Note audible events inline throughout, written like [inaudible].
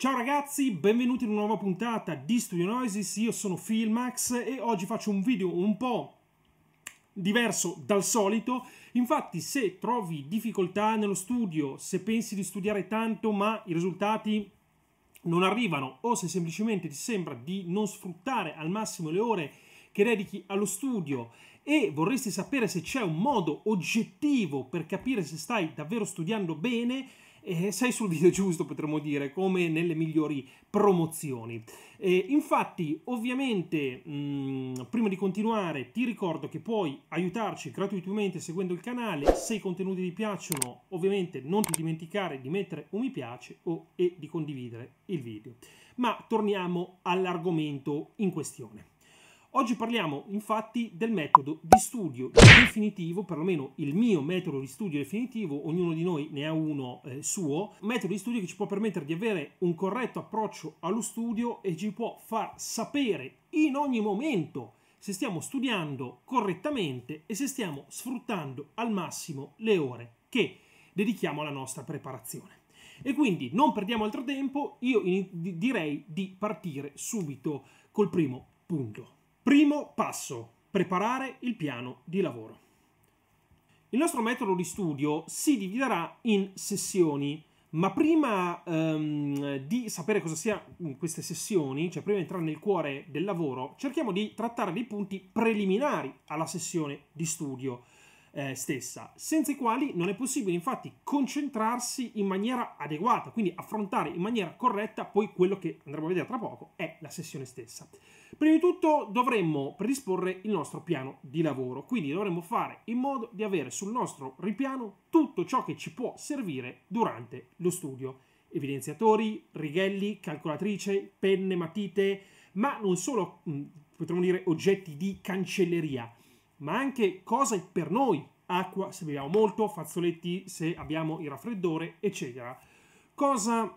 Ciao ragazzi, benvenuti in una nuova puntata di Studio Noises, io sono Filmax e oggi faccio un video un po' diverso dal solito. Infatti se trovi difficoltà nello studio, se pensi di studiare tanto ma i risultati non arrivano o se semplicemente ti sembra di non sfruttare al massimo le ore che dedichi allo studio e vorresti sapere se c'è un modo oggettivo per capire se stai davvero studiando bene, eh, sei sul video [laughs] giusto, potremmo dire, come nelle migliori promozioni. Eh, infatti, ovviamente, mh, mm, prima di continuare, ti ricordo che puoi aiutarci gratuitamente seguendo il canale. Se i contenuti ti piacciono, ovviamente non ti dimenticare di mettere un mi piace o, e di condividere il video. Ma torniamo all'argomento in questione. Oggi parliamo infatti del metodo di studio definitivo, perlomeno il mio metodo di studio definitivo, ognuno di noi ne ha uno eh, suo, metodo di studio che ci può permettere di avere un corretto approccio allo studio e ci può far sapere in ogni momento se stiamo studiando correttamente e se stiamo sfruttando al massimo le ore che dedichiamo alla nostra preparazione. E quindi non perdiamo altro tempo, io direi di partire subito col primo punto. Primo passo, preparare il piano di lavoro. Il nostro metodo di studio si dividerà in sessioni, ma prima um, di sapere cosa siano mm, queste sessioni, cioè prima di entrare nel cuore del lavoro, cerchiamo di trattare dei punti preliminari alla sessione di studio eh, stessa, senza i quali non è possibile infatti concentrarsi in maniera adeguata, quindi affrontare in maniera corretta poi quello che andremo a vedere tra poco è la sessione stessa. Prima di tutto dovremmo predisporre il nostro piano di lavoro, quindi dovremmo fare in modo di avere sul nostro ripiano tutto ciò che ci può servire durante lo studio. Evidenziatori, righelli, calcolatrice, penne, matite, ma non solo, mm, potremmo dire, oggetti di cancelleria, ma anche cose per noi, acqua se beviamo molto, fazzoletti se abbiamo il raffreddore, eccetera. Cosa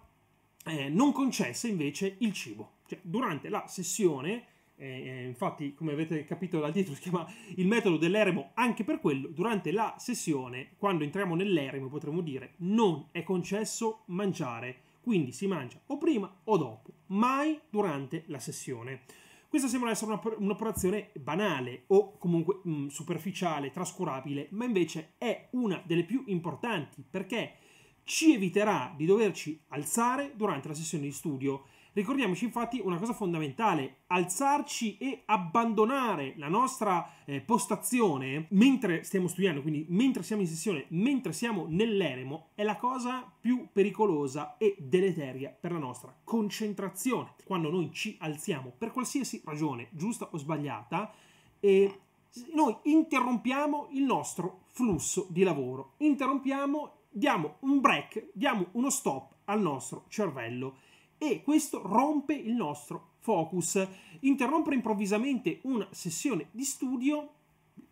eh, non concessa invece il cibo. Cioè, durante la sessione, eh, eh infatti come avete capito dal titolo [laughs] si chiama il metodo dell'eremo anche per quello, durante la sessione, quando entriamo nell'eremo potremmo dire non è concesso mangiare, quindi si mangia o prima o dopo, mai durante la sessione. Questa sembra essere un'operazione banale o comunque mh, mm, superficiale, trascurabile, ma invece è una delle più importanti perché ci eviterà di doverci alzare durante la sessione di studio Ricordiamoci infatti una cosa fondamentale, alzarci e abbandonare la nostra eh, postazione mentre stiamo studiando, quindi mentre siamo in sessione, mentre siamo nell'eremo, è la cosa più pericolosa e deleteria per la nostra concentrazione. Quando noi ci alziamo per qualsiasi ragione, giusta o sbagliata, eh, noi interrompiamo il nostro flusso di lavoro, interrompiamo, diamo un break, diamo uno stop al nostro cervello e questo rompe il nostro focus. Interrompere improvvisamente una sessione di studio,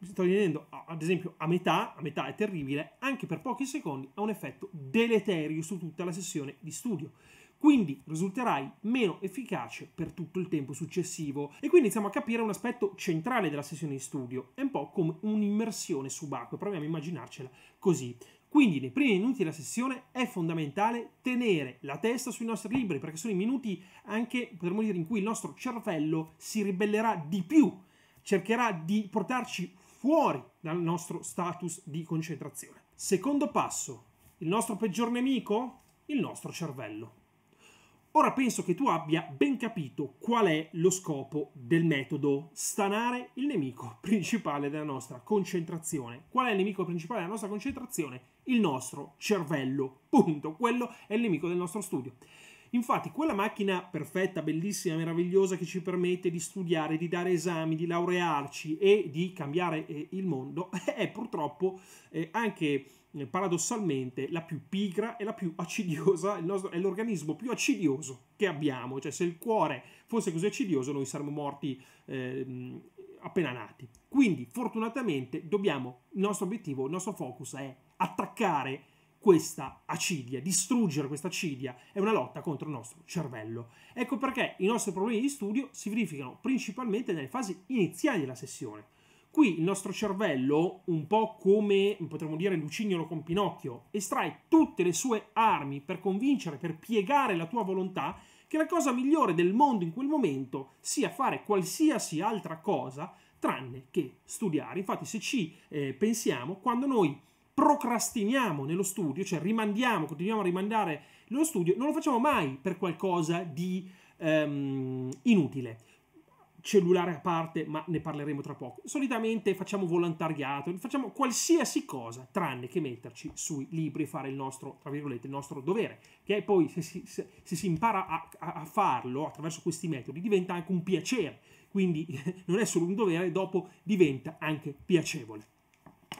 sto togliendo ad esempio a metà, a metà è terribile, anche per pochi secondi ha un effetto deleterio su tutta la sessione di studio quindi risulterai meno efficace per tutto il tempo successivo. E qui iniziamo a capire un aspetto centrale della sessione di studio, è un po' come un'immersione subacquea, proviamo a immaginarcela così. Quindi nei primi minuti della sessione è fondamentale tenere la testa sui nostri libri perché sono i minuti anche, potremmo dire, in cui il nostro cervello si ribellerà di più, cercherà di portarci fuori dal nostro status di concentrazione. Secondo passo, il nostro peggior nemico? Il nostro cervello. Ora penso che tu abbia ben capito qual è lo scopo del metodo stanare il nemico [laughs] principale della nostra concentrazione. Qual è il nemico principale della nostra concentrazione? Il nostro cervello. Punto. Quello è il nemico del nostro studio. Infatti, quella macchina perfetta, bellissima, meravigliosa che ci permette di studiare, di dare esami, di laurearci e di cambiare eh, il mondo [laughs] è purtroppo eh, anche eh, paradossalmente la più pigra e la più accidiosa, nostro, è l'organismo più acidioso che abbiamo, cioè se il cuore fosse così acidioso noi saremmo morti eh, appena nati. Quindi fortunatamente dobbiamo, il nostro obiettivo, il nostro focus è attaccare questa acidia, distruggere questa acidia è una lotta contro il nostro cervello. Ecco perché i nostri problemi di studio si verificano principalmente nelle fasi iniziali della sessione Qui il nostro cervello, un po' come potremmo dire Lucignolo con Pinocchio, estrae tutte le sue armi per convincere, per piegare la tua volontà che la cosa migliore del mondo in quel momento sia fare qualsiasi altra cosa tranne che studiare. Infatti se ci eh, pensiamo, quando noi procrastiniamo nello studio, cioè rimandiamo, continuiamo a rimandare lo studio, non lo facciamo mai per qualcosa di ehm, inutile cellulare a parte, ma ne parleremo tra poco. Solitamente facciamo volontariato, facciamo qualsiasi cosa tranne che metterci sui libri e fare il nostro, tra virgolette, il nostro dovere, che poi se si, se, se si impara a, a, farlo attraverso questi metodi diventa anche un piacere, quindi [laughs] non è solo un dovere, dopo diventa anche piacevole.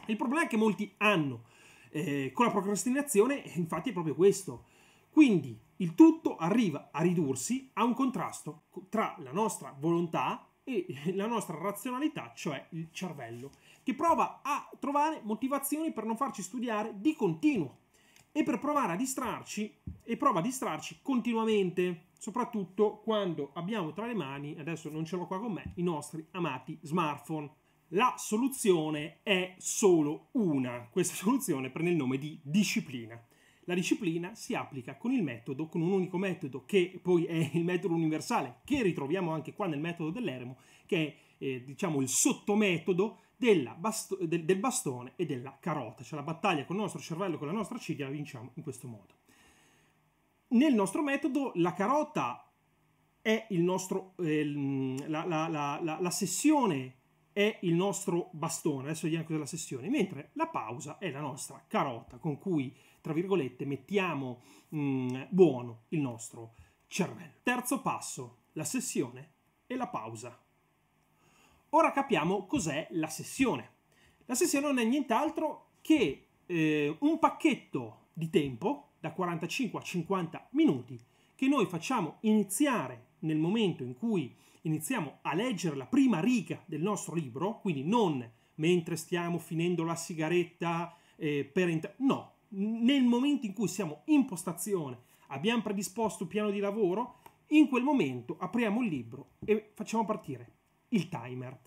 Il problema che molti hanno eh, con la procrastinazione infatti è proprio questo. Quindi il tutto arriva a ridursi a un contrasto tra la nostra volontà e [laughs] la nostra razionalità, cioè il cervello, che prova a trovare motivazioni per non farci studiare di continuo e per provare a distrarci e prova a distrarci continuamente, soprattutto quando abbiamo tra le mani, adesso non ce l'ho qua con me, i nostri amati smartphone. La soluzione è solo una. Questa [laughs] soluzione prende il nome di disciplina. La disciplina si applica con il metodo, con un unico metodo, che poi è il metodo universale, che ritroviamo anche qua nel metodo dell'eremo, che è eh, diciamo il sottometodo basto del, del, bastone e della carota, cioè la battaglia con il nostro cervello e con la nostra ciglia la vinciamo in questo modo. Nel nostro metodo la carota è il nostro, eh, la, la, la, la sessione è il nostro bastone, adesso vediamo cos'è la sessione, mentre la pausa è la nostra carota con cui tra virgolette, mettiamo mh, mm, buono il nostro cervello. Terzo passo, la sessione e la pausa. Ora capiamo cos'è la sessione. La sessione non è nient'altro che eh, un pacchetto di tempo da 45 a 50 minuti che noi facciamo iniziare nel momento in cui iniziamo a leggere la prima riga del nostro libro, quindi non mentre stiamo finendo la sigaretta eh, per entrare, no, nel momento in cui siamo in postazione, abbiamo predisposto un piano di lavoro, in quel momento apriamo il libro e facciamo partire il timer.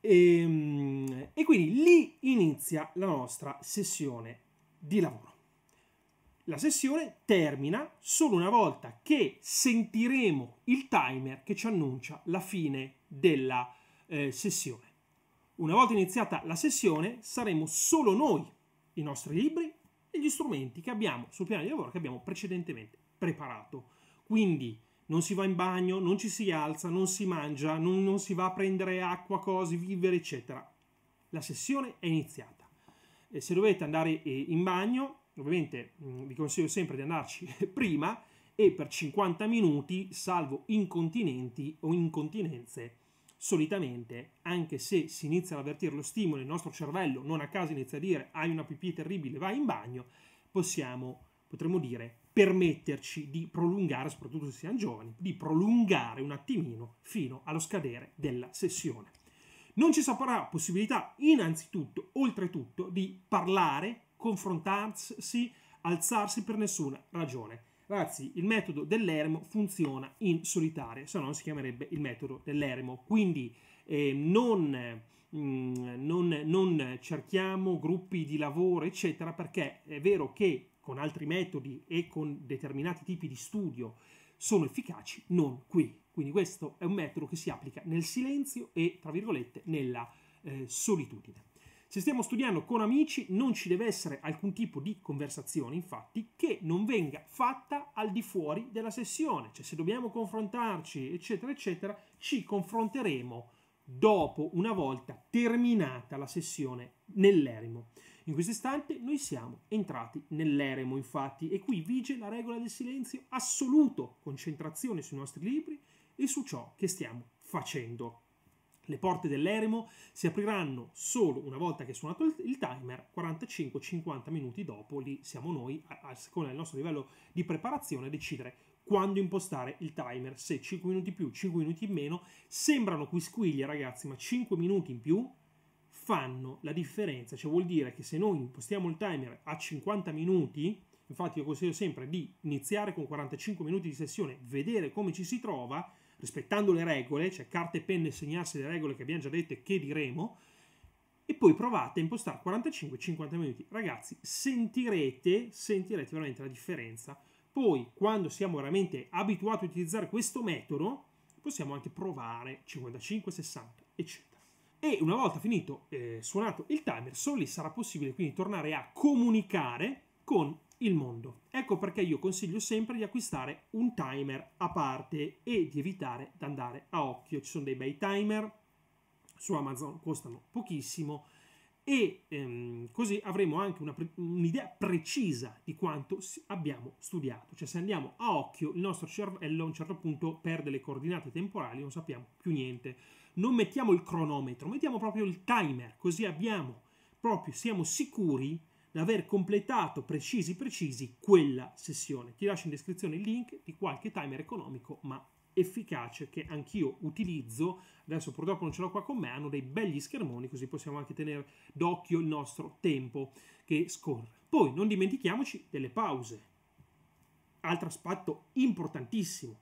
E, ehm, e, quindi lì inizia la nostra sessione di lavoro. La sessione termina solo una volta che sentiremo il timer che ci annuncia la fine della eh, sessione. Una volta iniziata la sessione saremo solo noi i nostri libri e gli strumenti che abbiamo sul piano di lavoro che abbiamo precedentemente preparato. Quindi non si va in bagno, non ci si alza, non si mangia, non, non si va a prendere acqua, cose, vivere, eccetera. La sessione è iniziata. E se dovete andare eh, in bagno, ovviamente mm, vi consiglio sempre di andarci [laughs] prima e per 50 minuti, salvo incontinenti o incontinenze, solitamente, anche se si inizia ad avvertire lo stimolo, il nostro cervello non a caso inizia a dire hai una pipì terribile, vai in bagno, possiamo, potremmo dire, permetterci di prolungare, soprattutto se siamo giovani, di prolungare un attimino fino allo scadere della sessione. Non ci sarà possibilità, innanzitutto, oltretutto, di parlare, confrontarsi, alzarsi per nessuna ragione Ragazzi, il metodo dell'eremo funziona in solitaria, se no si chiamerebbe il metodo dell'eremo. Quindi eh, non... Mm, non, non, cerchiamo gruppi di lavoro, eccetera, perché è vero che con altri metodi e con determinati tipi di studio sono efficaci, non qui. Quindi questo è un metodo che si applica nel silenzio e, tra virgolette, nella eh, solitudine. Se stiamo studiando con amici non ci deve essere alcun tipo di conversazione, infatti, che non venga fatta al di fuori della sessione. Cioè se dobbiamo confrontarci, eccetera, eccetera, ci confronteremo dopo, una volta terminata la sessione nell'eremo. In questo istante noi siamo entrati nell'eremo, infatti, e qui vige la regola del silenzio assoluto, concentrazione sui nostri libri e su ciò che stiamo facendo. Le porte dell'eremo si apriranno solo una volta che è suonato il timer, 45-50 minuti dopo, lì siamo noi, a, seconda del nostro livello di preparazione, a decidere quando impostare il timer, se 5 minuti più, 5 minuti in meno, sembrano quisquiglie ragazzi, ma 5 minuti in più fanno la differenza, cioè vuol dire che se noi impostiamo il timer a 50 minuti, infatti io consiglio sempre di iniziare con 45 minuti di sessione, vedere come ci si trova, rispettando le regole, cioè carte e penne, segnarsi le regole che abbiamo già detto e che diremo, e poi provate a impostare 45-50 minuti. Ragazzi, sentirete, sentirete veramente la differenza. Poi, quando siamo veramente abituati a utilizzare questo metodo, possiamo anche provare 55, 60, eccetera. E una volta finito, eh, suonato il timer, solo lì sarà possibile quindi tornare a comunicare con il mondo. Ecco perché io consiglio sempre di acquistare un timer a parte e di evitare di andare a occhio. Ci sono dei bei timer su Amazon, costano pochissimo e ehm, così avremo anche pre- un'idea precisa di quanto abbiamo studiato. Cioè se andiamo a occhio il nostro cervello a un certo punto perde le coordinate temporali, non sappiamo più niente. Non mettiamo il cronometro, mettiamo proprio il timer, così abbiamo proprio, siamo sicuri aver completato precisi precisi quella sessione. Ti lascio in descrizione il link di qualche timer economico ma efficace che anch'io utilizzo, adesso purtroppo non ce l'ho qua con me, hanno dei belli schermoni così possiamo anche tenere d'occhio il nostro tempo che scorre. Poi non dimentichiamoci delle pause, altro aspetto importantissimo.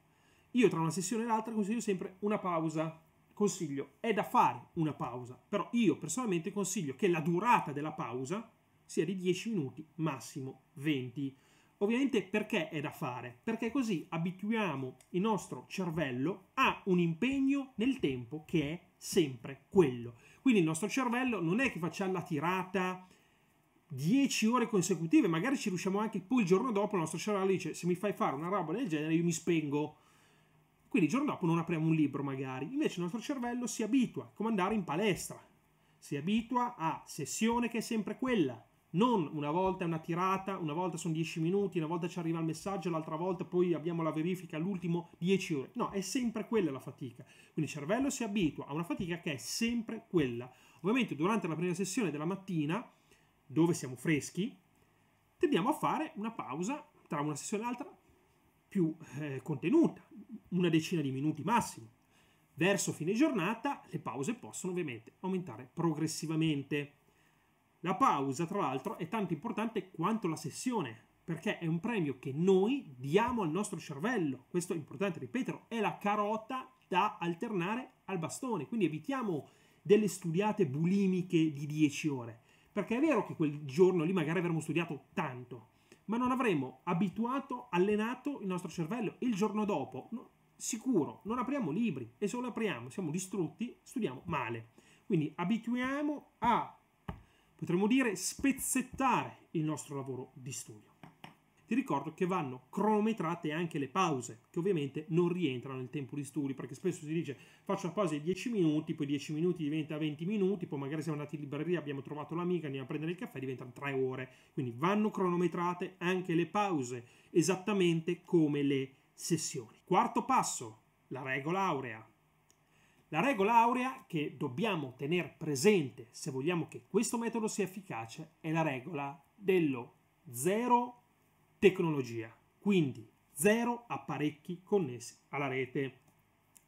Io tra una sessione e l'altra consiglio sempre una pausa, consiglio è da fare una pausa, però io personalmente consiglio che la durata della pausa sia di 10 minuti, massimo 20. Ovviamente perché è da fare? Perché così abituiamo il nostro cervello a un impegno nel tempo che è sempre quello. Quindi il nostro cervello non è che facciamo la tirata 10 ore consecutive, magari ci riusciamo anche poi il giorno dopo, il nostro cervello dice se mi fai fare una roba del genere io mi spengo. Quindi il giorno dopo non apriamo un libro magari, invece il nostro cervello si abitua, come andare in palestra, si abitua a sessione che è sempre quella, non una volta è una tirata, una volta sono 10 minuti, una volta ci arriva il messaggio, l'altra volta poi abbiamo la verifica, all'ultimo 10 ore. No, è sempre quella la fatica. Quindi il cervello si abitua a una fatica che è sempre quella. Ovviamente durante la prima sessione della mattina, dove siamo freschi, tendiamo a fare una pausa tra una sessione e l'altra più eh, contenuta, una decina di minuti massimo. Verso fine giornata le pause possono ovviamente aumentare progressivamente. La pausa, tra l'altro, è tanto importante quanto la sessione, perché è un premio che noi diamo al nostro cervello. Questo è importante ripeterlo, è la carota da alternare al bastone, quindi evitiamo delle studiate bulimiche di 10 ore, perché è vero che quel giorno lì magari avremmo studiato tanto, ma non avremmo abituato, allenato il nostro cervello il giorno dopo. No, sicuro, non apriamo libri e se lo apriamo siamo distrutti, studiamo male. Quindi abituiamo a potremmo dire spezzettare il nostro lavoro di studio. Ti ricordo che vanno cronometrate anche le pause, che ovviamente non rientrano nel tempo di studio, perché spesso si dice faccio una pausa di 10 minuti, poi 10 minuti diventa 20 minuti, poi magari siamo andati in libreria, abbiamo trovato l'amica, andiamo a prendere il caffè, diventano 3 ore. Quindi vanno cronometrate anche le pause, esattamente come le sessioni. Quarto passo, la regola aurea. La regola aurea che dobbiamo tenere presente se vogliamo che questo metodo sia efficace è la regola dello zero tecnologia, quindi zero apparecchi connessi alla rete.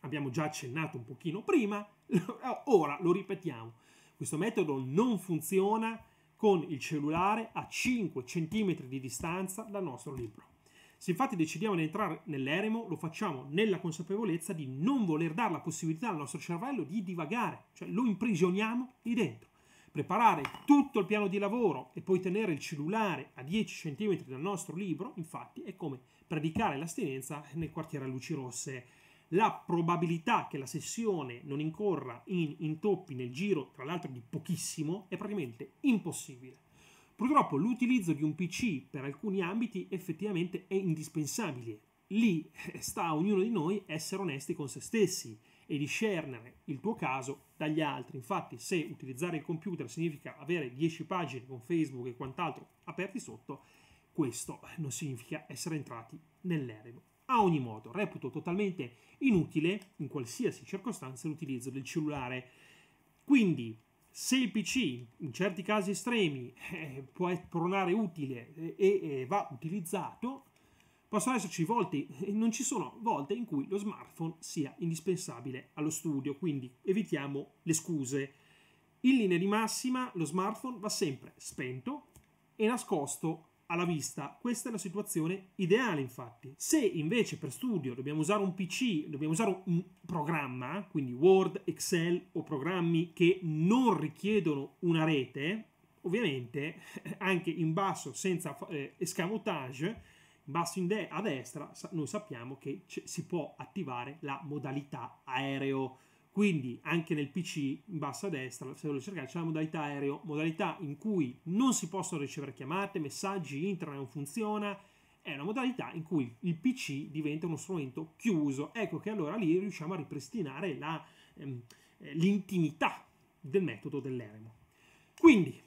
Abbiamo già accennato un pochino prima, [laughs] ora lo ripetiamo. Questo metodo non funziona con il cellulare a 5 cm di distanza dal nostro libro. Se infatti decidiamo di entrare nell'eremo, lo facciamo nella consapevolezza di non voler dare la possibilità al nostro cervello di divagare, cioè lo imprigioniamo lì dentro. Preparare tutto il piano di lavoro e poi tenere il cellulare a 10 cm dal nostro libro, infatti, è come predicare l'astinenza nel quartiere a luci rosse. La probabilità che la sessione non incorra in intoppi nel giro, tra l'altro di pochissimo, è praticamente impossibile. Purtroppo l'utilizzo di un PC per alcuni ambiti effettivamente è indispensabile. Lì eh, sta a ognuno di noi essere onesti con se stessi e discernere il tuo caso dagli altri. Infatti, se utilizzare il computer significa avere 10 pagine con Facebook e quant'altro aperti sotto, questo non significa essere entrati nell'eremo. A ogni modo, reputo totalmente inutile in qualsiasi circostanza l'utilizzo del cellulare. Quindi, se il PC in certi casi estremi eh, può tornare utile e, e va utilizzato, possono esserci volte, non ci sono volte in cui lo smartphone sia indispensabile allo studio, quindi evitiamo le scuse. In linea di massima lo smartphone va sempre spento e nascosto alla vista, questa è la situazione ideale infatti. Se invece per studio dobbiamo usare un PC, dobbiamo usare un programma, quindi Word, Excel o programmi che non richiedono una rete, ovviamente [laughs] anche in basso senza eh, escamotage, in basso in de- a destra, noi sappiamo che si può attivare la modalità aereo quindi anche nel PC in basso a destra, se lo cercate, c'è la modalità aereo, modalità in cui non si possono ricevere chiamate, messaggi, internet non funziona, è una modalità in cui il PC diventa uno strumento chiuso. Ecco che allora lì riusciamo a ripristinare la, ehm, eh, l'intimità del metodo dell'eremo. Quindi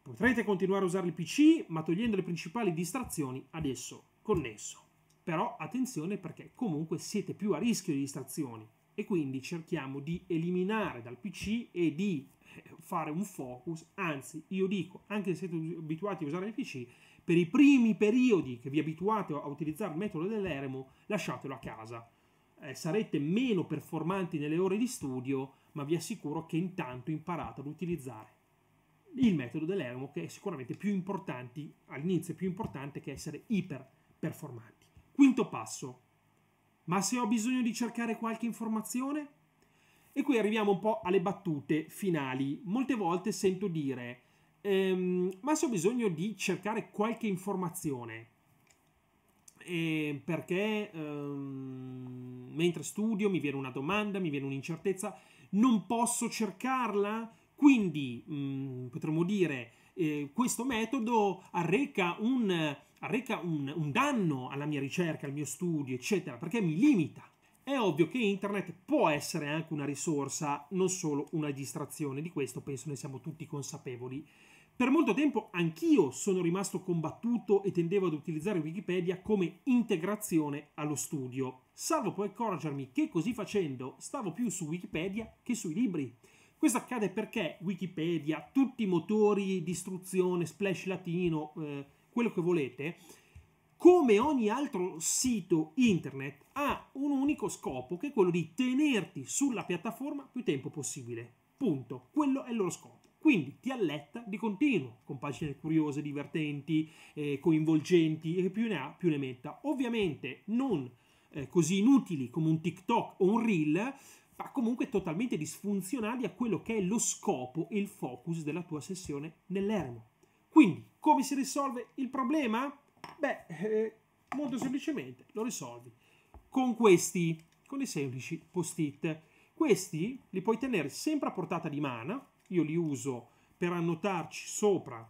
potrete continuare a usare il PC, ma togliendo le principali distrazioni adesso connesso. Però attenzione perché comunque siete più a rischio di distrazioni e quindi cerchiamo di eliminare dal PC e di eh, fare un focus, anzi io dico, anche se siete abituati a usare il PC, per i primi periodi che vi abituate a utilizzare il metodo dell'eremo, lasciatelo a casa. Eh, sarete meno performanti nelle ore di studio, ma vi assicuro che intanto imparate ad utilizzare il metodo dell'eremo che è sicuramente più importante, all'inizio è più importante che essere iper performanti. Quinto passo, ma se ho bisogno di cercare qualche informazione? E qui arriviamo un po' alle battute finali. Molte volte sento dire, ehm, ma se ho bisogno di cercare qualche informazione, e ehm, perché ehm, mentre studio mi viene una domanda, mi viene un'incertezza, non posso cercarla, quindi mh, mm, potremmo dire eh, questo metodo arreca un arreca un, un danno alla mia ricerca, al mio studio, eccetera, perché mi limita. È ovvio che internet può essere anche una risorsa, non solo una distrazione, di questo penso ne siamo tutti consapevoli. Per molto tempo anch'io sono rimasto combattuto e tendevo ad utilizzare Wikipedia come integrazione allo studio, salvo poi accorgermi che così facendo stavo più su Wikipedia che sui libri. Questo accade perché Wikipedia, tutti i motori di istruzione, Splash Latino, eh, quello che volete, come ogni altro sito internet, ha un unico scopo che è quello di tenerti sulla piattaforma più tempo possibile. Punto. Quello è il loro scopo. Quindi ti alletta di continuo, con pagine curiose, divertenti, eh, coinvolgenti e più ne ha più ne metta. Ovviamente non eh, così inutili come un TikTok o un reel, ma comunque totalmente disfunzionali a quello che è lo scopo e il focus della tua sessione nell'ermo. Quindi, come si risolve il problema? Beh, eh, molto semplicemente lo risolvi con questi, con i semplici post-it. Questi li puoi tenere sempre a portata di mano, io li uso per annotarci sopra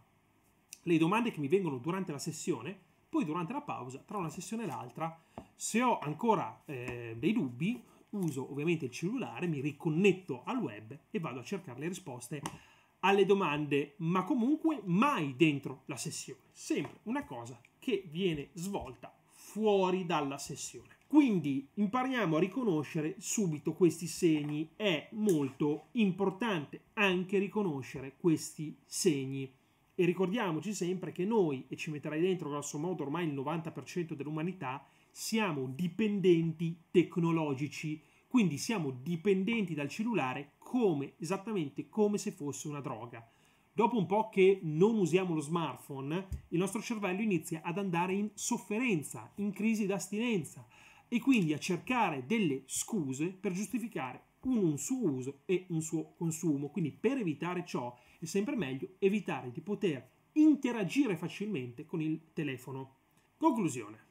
le domande che mi vengono durante la sessione, poi durante la pausa, tra una sessione e l'altra, se ho ancora eh, dei dubbi, uso ovviamente il cellulare, mi riconnetto al web e vado a cercare le risposte alle domande, ma comunque mai dentro la sessione, sempre una cosa che viene svolta fuori dalla sessione. Quindi impariamo a riconoscere subito questi segni, è molto importante anche riconoscere questi segni. E ricordiamoci sempre che noi, e ci metterai dentro grosso modo ormai il 90% dell'umanità, siamo dipendenti tecnologici, quindi siamo dipendenti dal cellulare come, esattamente come se fosse una droga. Dopo un po' che non usiamo lo smartphone, il nostro cervello inizia ad andare in sofferenza, in crisi d'astinenza e quindi a cercare delle scuse per giustificare un, suo uso e un suo consumo. Quindi per evitare ciò è sempre meglio evitare di poter interagire facilmente con il telefono. Conclusione.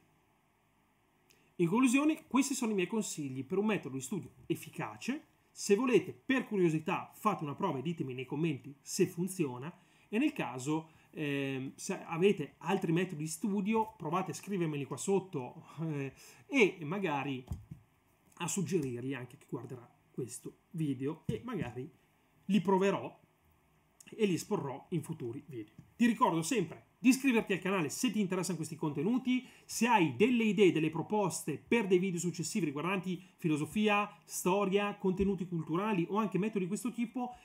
In conclusione, questi sono i miei consigli per un metodo di studio efficace se volete, per curiosità, fate una prova e ditemi nei commenti se funziona e nel caso eh, se avete altri metodi di studio provate a scrivermeli qua sotto eh, e magari a suggerirgli anche chi guarderà questo video e magari li proverò e li esporrò in futuri video. Ti ricordo sempre di iscriverti al canale se ti interessano questi contenuti, se hai delle idee, delle proposte per dei video successivi riguardanti filosofia, storia, contenuti culturali o anche metodi di questo tipo,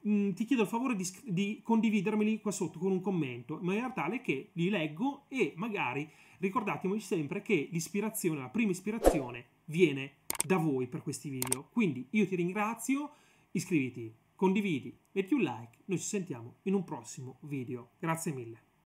mh, mm, ti chiedo il favore di, di condividermeli qua sotto con un commento, in maniera tale che li leggo e magari ricordatemi sempre che l'ispirazione, la prima ispirazione, viene da voi per questi video. Quindi io ti ringrazio, iscriviti, condividi, metti un like, noi ci sentiamo in un prossimo video. Grazie mille.